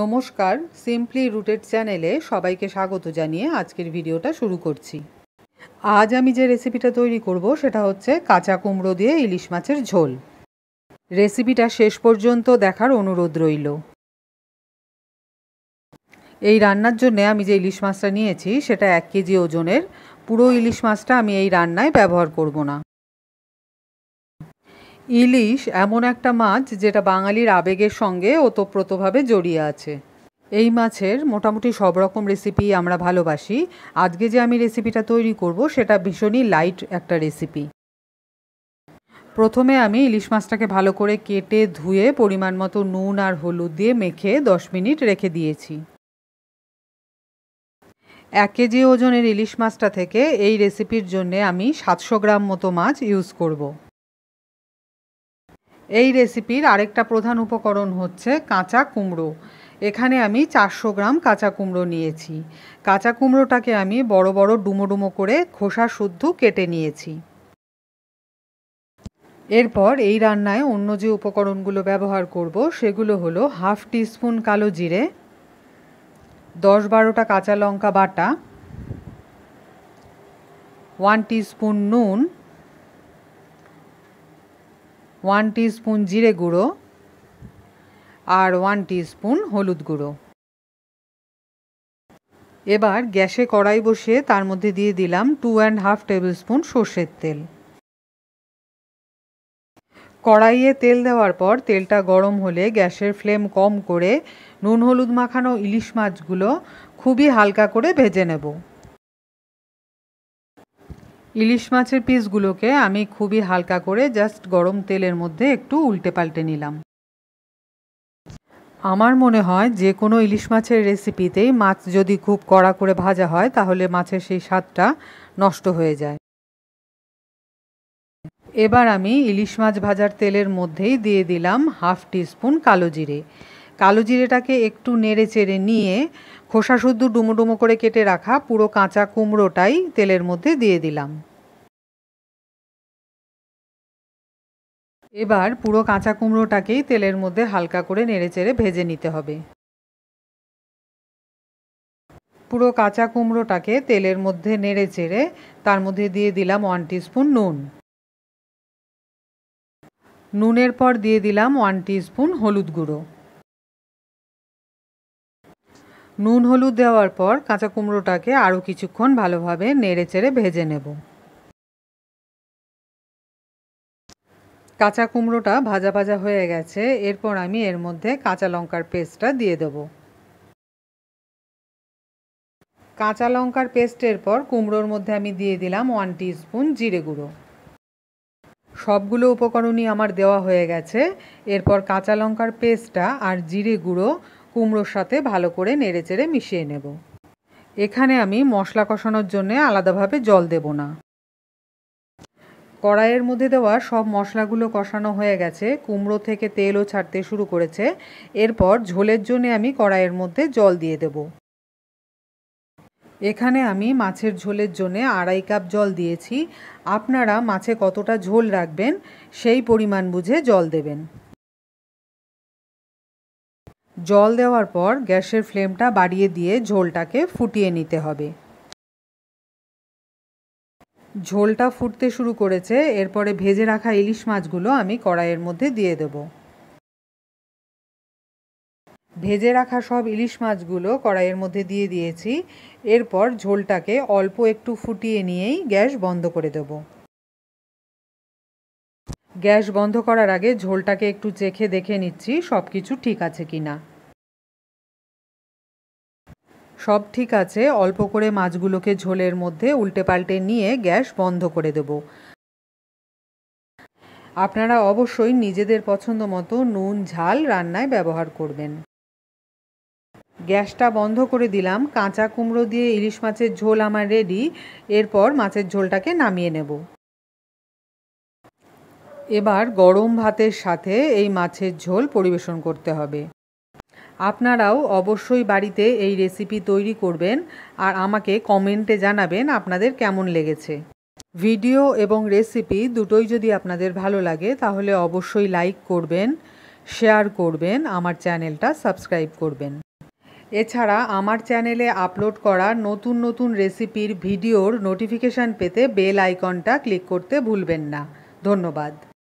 নমস্কার simply rooted চ্যানেলে সবাইকে স্বাগত জানিয়ে আজকের ভিডিওটা শুরু করছি আজ আমি যে রেসিপিটা তৈরি করব সেটা হচ্ছে কাঁচা কুমড়ো দিয়ে ইলিশ মাছের ঝোল রেসিপিটা শেষ পর্যন্ত দেখার অনুরোধ রইল এই রান্নার জন্য আমি যে ইলিশ মাছটা নিয়েছি সেটা এক কেজি ওজনের পুরো ইলিশ মাছটা আমি এই রান্নায় ব্যবহার করব না ইলিশ এমন একটা মাছ যেটা বাঙালির আবেগের সঙ্গে ওতপ্রোতভাবে জড়িয়ে আছে এই মাছের মোটামুটি সব রকম রেসিপি আমরা ভালোবাসি আজকে যে আমি রেসিপিটা তৈরি করব সেটা ভীষণই লাইট একটা রেসিপি প্রথমে আমি ইলিশ মাছটাকে ভালো করে কেটে ধুয়ে পরিমাণ মতো নুন আর হলুদ দিয়ে মেখে দশ মিনিট রেখে দিয়েছি এক কেজি ওজনের ইলিশ মাছটা থেকে এই রেসিপির জন্যে আমি সাতশো গ্রাম মতো মাছ ইউজ করবো এই রেসিপির আরেকটা প্রধান উপকরণ হচ্ছে কাঁচা কুমড়ো এখানে আমি চারশো গ্রাম কাঁচা কুমড়ো নিয়েছি কাঁচা কুমড়োটাকে আমি বড় বড় ডুমো ডুমো করে খোসা শুদ্ধ কেটে নিয়েছি এরপর এই রান্নায় অন্য যে উপকরণগুলো ব্যবহার করব সেগুলো হলো হাফ টিস্পুন কালো জিরে দশ বারোটা কাঁচা লঙ্কা বাটা ওয়ান টিস্পুন নুন ওয়ান স্পুন জিরে গুঁড়ো আর ওয়ান স্পুন হলুদ গুঁড়ো এবার গ্যাসে কড়াই বসিয়ে তার মধ্যে দিয়ে দিলাম two and half tablespoon সর্ষের তেল কড়াইয়ে তেল দেওয়ার পর তেলটা গরম হলে গ্যাসের ফ্লেম কম করে নুন হলুদ মাখানো ইলিশ মাছগুলো খুবই হালকা করে ভেজে নেব ইলিশ মাছের পিসগুলোকে আমি খুবই হালকা করে জাস্ট গরম তেলের মধ্যে একটু উল্টে পাল্টে নিলাম আমার মনে হয় যে কোনো ইলিশ মাছের রেসিপিতেই মাছ যদি খুব কড়া করে ভাজা হয় তাহলে মাছের সেই স্বাদটা নষ্ট হয়ে যায় এবার আমি ইলিশ মাছ ভাজার তেলের মধ্যেই দিয়ে দিলাম হাফ টিস্পুন কালো জিরে কালো জিরেটাকে একটু নেড়ে চেড়ে নিয়ে খোসা শুদ্ধ ডুমো ডুমো করে কেটে রাখা পুরো কাঁচা কুমড়োটাই তেলের মধ্যে দিয়ে দিলাম এবার পুরো কাঁচা কুমড়োটাকেই তেলের মধ্যে হালকা করে নেড়েচেড়ে ভেজে নিতে হবে পুরো কাঁচা কুমড়োটাকে তেলের মধ্যে নেড়েচেড়ে তার মধ্যে দিয়ে দিলাম ওয়ান টিস্পুন নুন নুনের পর দিয়ে দিলাম ওয়ান টিস্পুন হলুদ গুঁড়ো নুন হলুদ দেওয়ার পর কাঁচা কুমড়োটাকে আরও কিছুক্ষণ ভালোভাবে নেড়েচেড়ে ভেজে নেব কাঁচা কুমড়োটা ভাজা ভাজা হয়ে গেছে এরপর আমি এর মধ্যে কাঁচা লঙ্কার পেস্টটা দিয়ে দেব কাঁচা লঙ্কার পেস্টের পর কুমড়োর মধ্যে আমি দিয়ে দিলাম ওয়ান স্পুন জিরে গুঁড়ো সবগুলো উপকরণই আমার দেওয়া হয়ে গেছে এরপর কাঁচা লঙ্কার পেস্টটা আর জিরে গুঁড়ো কুমড়োর সাথে ভালো করে নেড়েচেড়ে মিশিয়ে নেব এখানে আমি মশলা কষানোর জন্য আলাদাভাবে জল দেব না কড়াইয়ের মধ্যে দেওয়া সব মশলাগুলো কষানো হয়ে গেছে কুমড়ো থেকে তেলও ছাড়তে শুরু করেছে এরপর ঝোলের জন্য আমি কড়াইয়ের মধ্যে জল দিয়ে দেব এখানে আমি মাছের ঝোলের জন্য আড়াই কাপ জল দিয়েছি আপনারা মাছে কতটা ঝোল রাখবেন সেই পরিমাণ বুঝে জল দেবেন জল দেওয়ার পর গ্যাসের ফ্লেমটা বাড়িয়ে দিয়ে ঝোলটাকে ফুটিয়ে নিতে হবে ঝোলটা ফুটতে শুরু করেছে এরপরে ভেজে রাখা ইলিশ মাছগুলো আমি কড়াইয়ের মধ্যে দিয়ে দেব ভেজে রাখা সব ইলিশ মাছগুলো কড়াইয়ের মধ্যে দিয়ে দিয়েছি এরপর ঝোলটাকে অল্প একটু ফুটিয়ে নিয়েই গ্যাস বন্ধ করে দেবো গ্যাস বন্ধ করার আগে ঝোলটাকে একটু চেখে দেখে নিচ্ছি সব কিছু ঠিক আছে কি না সব ঠিক আছে অল্প করে মাছগুলোকে ঝোলের মধ্যে উল্টে পাল্টে নিয়ে গ্যাস বন্ধ করে দেব আপনারা অবশ্যই নিজেদের পছন্দ মতো নুন ঝাল রান্নায় ব্যবহার করবেন গ্যাসটা বন্ধ করে দিলাম কাঁচা কুমড়ো দিয়ে ইলিশ মাছের ঝোল আমার রেডি এরপর মাছের ঝোলটাকে নামিয়ে নেব এবার গরম ভাতের সাথে এই মাছের ঝোল পরিবেশন করতে হবে আপনারাও অবশ্যই বাড়িতে এই রেসিপি তৈরি করবেন আর আমাকে কমেন্টে জানাবেন আপনাদের কেমন লেগেছে ভিডিও এবং রেসিপি দুটোই যদি আপনাদের ভালো লাগে তাহলে অবশ্যই লাইক করবেন শেয়ার করবেন আমার চ্যানেলটা সাবস্ক্রাইব করবেন এছাড়া আমার চ্যানেলে আপলোড করা নতুন নতুন রেসিপির ভিডিওর নোটিফিকেশান পেতে বেল আইকনটা ক্লিক করতে ভুলবেন না ধন্যবাদ